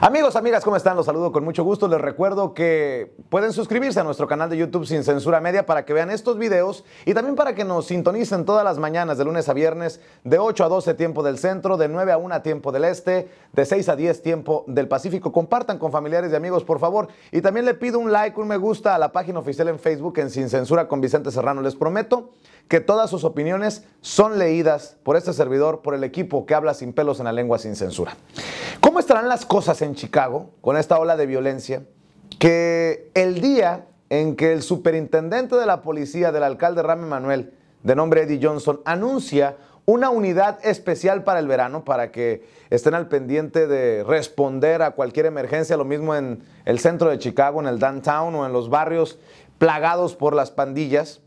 Amigos, amigas, ¿cómo están? Los saludo con mucho gusto. Les recuerdo que pueden suscribirse a nuestro canal de YouTube Sin Censura Media para que vean estos videos y también para que nos sintonicen todas las mañanas de lunes a viernes de 8 a 12 tiempo del centro, de 9 a 1 tiempo del este, de 6 a 10 tiempo del Pacífico. Compartan con familiares y amigos, por favor. Y también le pido un like, un me gusta a la página oficial en Facebook en Sin Censura con Vicente Serrano. Les prometo que todas sus opiniones son leídas por este servidor, por el equipo que habla sin pelos en la lengua, sin censura. ¿Cómo estarán las cosas en en Chicago con esta ola de violencia que el día en que el superintendente de la policía del alcalde Rame Manuel, de nombre Eddie Johnson, anuncia una unidad especial para el verano, para que estén al pendiente de responder a cualquier emergencia, lo mismo en el centro de Chicago, en el downtown o en los barrios plagados por las pandillas.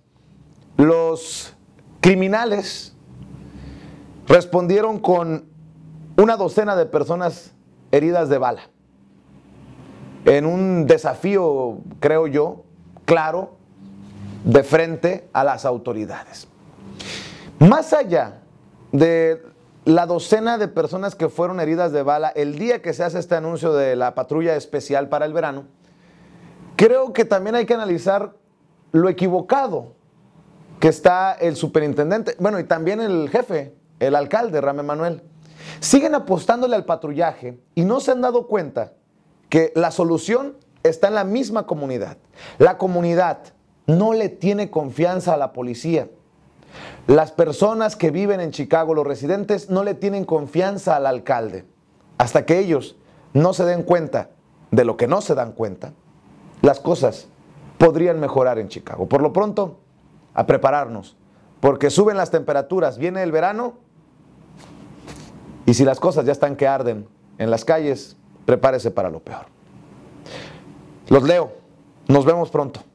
Los criminales respondieron con una docena de personas heridas de bala. En un desafío, creo yo, claro, de frente a las autoridades. Más allá de la docena de personas que fueron heridas de bala el día que se hace este anuncio de la patrulla especial para el verano, creo que también hay que analizar lo equivocado que está el superintendente, bueno, y también el jefe, el alcalde, Rame Manuel. Siguen apostándole al patrullaje y no se han dado cuenta que la solución está en la misma comunidad. La comunidad no le tiene confianza a la policía. Las personas que viven en Chicago, los residentes, no le tienen confianza al alcalde. Hasta que ellos no se den cuenta de lo que no se dan cuenta, las cosas podrían mejorar en Chicago. Por lo pronto, a prepararnos, porque suben las temperaturas, viene el verano y si las cosas ya están que arden en las calles, prepárese para lo peor. Los leo. Nos vemos pronto.